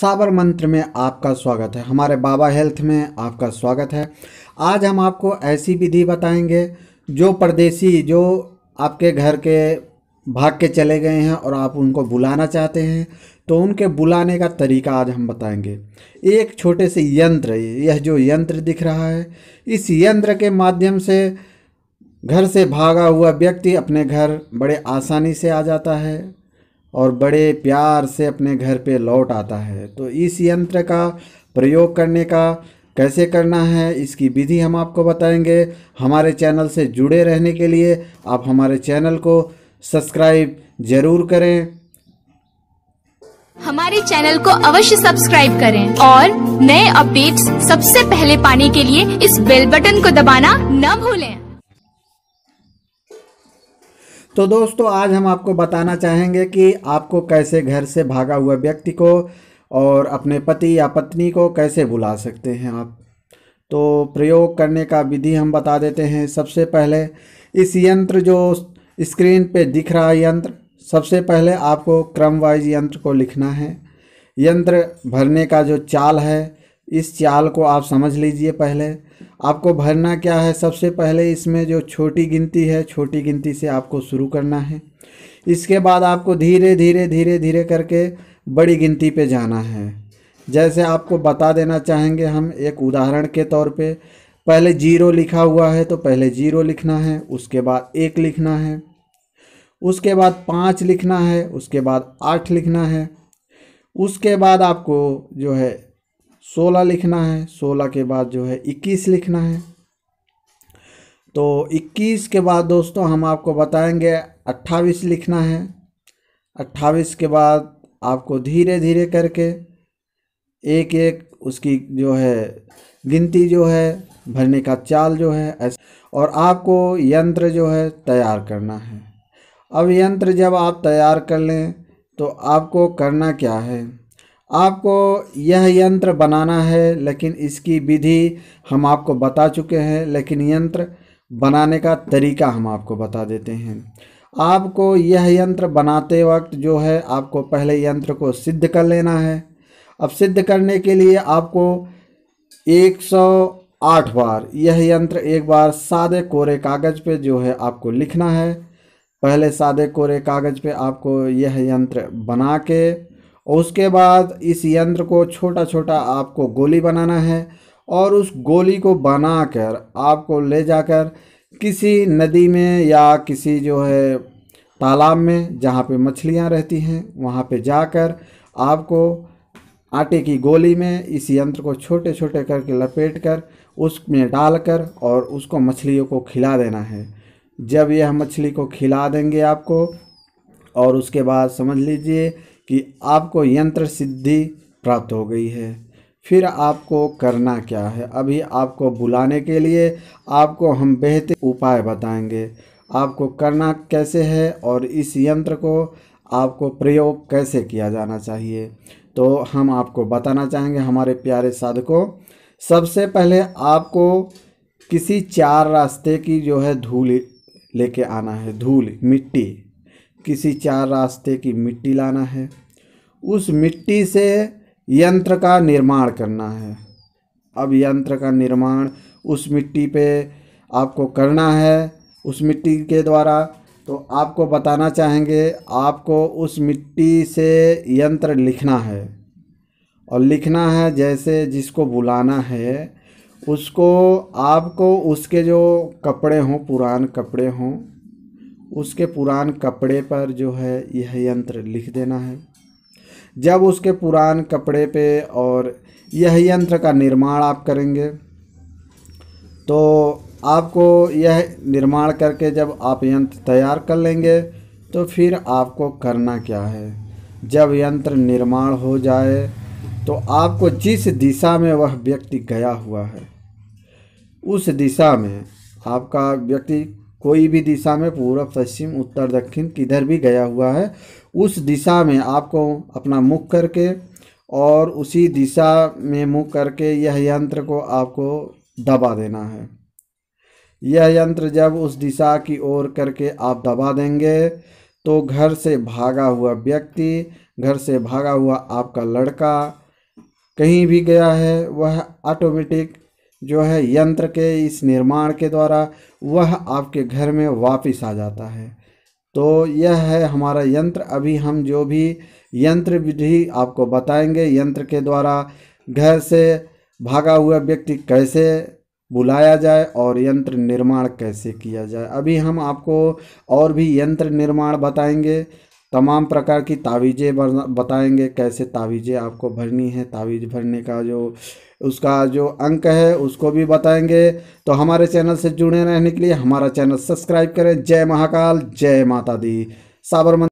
साबर मंत्र में आपका स्वागत है हमारे बाबा हेल्थ में आपका स्वागत है आज हम आपको ऐसी विधि बताएंगे जो परदेसी जो आपके घर के भाग के चले गए हैं और आप उनको बुलाना चाहते हैं तो उनके बुलाने का तरीका आज हम बताएंगे एक छोटे से यंत्र यह जो यंत्र दिख रहा है इस यंत्र के माध्यम से घर से भागा हुआ व्यक्ति अपने घर बड़े आसानी से आ जाता है और बड़े प्यार से अपने घर पे लौट आता है तो इस यंत्र का प्रयोग करने का कैसे करना है इसकी विधि हम आपको बताएंगे हमारे चैनल से जुड़े रहने के लिए आप हमारे चैनल को सब्सक्राइब जरूर करें हमारे चैनल को अवश्य सब्सक्राइब करें और नए अपडेट्स सबसे पहले पाने के लिए इस बेल बटन को दबाना न भूलें तो दोस्तों आज हम आपको बताना चाहेंगे कि आपको कैसे घर से भागा हुआ व्यक्ति को और अपने पति या पत्नी को कैसे बुला सकते हैं आप तो प्रयोग करने का विधि हम बता देते हैं सबसे पहले इस यंत्र जो स्क्रीन पे दिख रहा है यंत्र सबसे पहले आपको क्रम वाइज यंत्र को लिखना है यंत्र भरने का जो चाल है इस चाल को आप समझ लीजिए पहले आपको भरना क्या है सबसे पहले इसमें जो छोटी गिनती है छोटी गिनती से आपको शुरू करना है इसके बाद आपको धीरे धीरे धीरे धीरे करके बड़ी गिनती पे जाना है जैसे आपको बता देना चाहेंगे हम एक उदाहरण के तौर पे पहले जीरो लिखा हुआ है तो पहले जीरो लिखना है उसके बाद एक लिखना है उसके बाद पाँच लिखना है उसके बाद आठ लिखना है उसके बाद आपको जो है सोलह लिखना है सोलह के बाद जो है इक्कीस लिखना है तो इक्कीस के बाद दोस्तों हम आपको बताएंगे अट्ठाईस लिखना है अट्ठाईस के बाद आपको धीरे धीरे करके एक एक उसकी जो है गिनती जो है भरने का चाल जो है और आपको यंत्र जो है तैयार करना है अब यंत्र जब आप तैयार कर लें तो आपको करना क्या है आपको यह यंत्र बनाना है लेकिन इसकी विधि हम आपको बता चुके हैं लेकिन यंत्र बनाने का तरीका हम आपको बता देते हैं आपको यह यंत्र बनाते वक्त जो है आपको पहले यंत्र को सिद्ध कर लेना है अब सिद्ध करने के लिए आपको 108 बार यह यंत्र एक बार सादे कोरे कागज़ पे जो है आपको लिखना है पहले सादे कोरे कागज़ पे आपको यह यंत्र बना के और उसके बाद इस यंत्र को छोटा छोटा आपको गोली बनाना है और उस गोली को बनाकर आपको ले जाकर किसी नदी में या किसी जो है तालाब में जहाँ पे मछलियाँ रहती हैं वहाँ पे जाकर आपको आटे की गोली में इस यंत्र को छोटे छोटे करके लपेट कर उसमें डालकर और उसको मछलियों को खिला देना है जब यह मछली को खिला देंगे आपको और उसके बाद समझ लीजिए कि आपको यंत्र सिद्धि प्राप्त हो गई है फिर आपको करना क्या है अभी आपको बुलाने के लिए आपको हम बेहतर उपाय बताएंगे आपको करना कैसे है और इस यंत्र को आपको प्रयोग कैसे किया जाना चाहिए तो हम आपको बताना चाहेंगे हमारे प्यारे साधकों सबसे पहले आपको किसी चार रास्ते की जो है धूल लेके आना है धूल मिट्टी किसी चार रास्ते की मिट्टी लाना है उस मिट्टी से यंत्र का निर्माण करना है अब यंत्र का निर्माण उस मिट्टी पे आपको करना है उस मिट्टी के द्वारा तो आपको बताना चाहेंगे आपको उस मिट्टी से यंत्र लिखना है और लिखना है जैसे जिसको बुलाना है उसको आपको उसके जो कपड़े हों पुरान कपड़े हों उसके पुरान कपड़े पर जो है यह यंत्र लिख देना है जब उसके पुरान कपड़े पे और यह यंत्र का निर्माण आप करेंगे तो आपको यह निर्माण करके जब आप यंत्र तैयार कर लेंगे तो फिर आपको करना क्या है जब यंत्र निर्माण हो जाए तो आपको जिस दिशा में वह व्यक्ति गया हुआ है उस दिशा में आपका व्यक्ति कोई भी दिशा में पूर्व पश्चिम उत्तर दक्षिण किधर भी गया हुआ है उस दिशा में आपको अपना मुख करके और उसी दिशा में मुख करके यह यंत्र को आपको दबा देना है यह यंत्र जब उस दिशा की ओर करके आप दबा देंगे तो घर से भागा हुआ व्यक्ति घर से भागा हुआ आपका लड़का कहीं भी गया है वह ऑटोमेटिक जो है यंत्र के इस निर्माण के द्वारा वह आपके घर में वापस आ जाता है तो यह है हमारा यंत्र अभी हम जो भी यंत्र विधि आपको बताएंगे यंत्र के द्वारा घर से भागा हुआ व्यक्ति कैसे बुलाया जाए और यंत्र निर्माण कैसे किया जाए अभी हम आपको और भी यंत्र निर्माण बताएंगे तमाम प्रकार की तावीज़ें बताएंगे कैसे तावीज़ें आपको भरनी है तावीज़ भरने का जो उसका जो अंक है उसको भी बताएंगे तो हमारे चैनल से जुड़े रहने के लिए हमारा चैनल सब्सक्राइब करें जय महाकाल जय माता दी साबरमती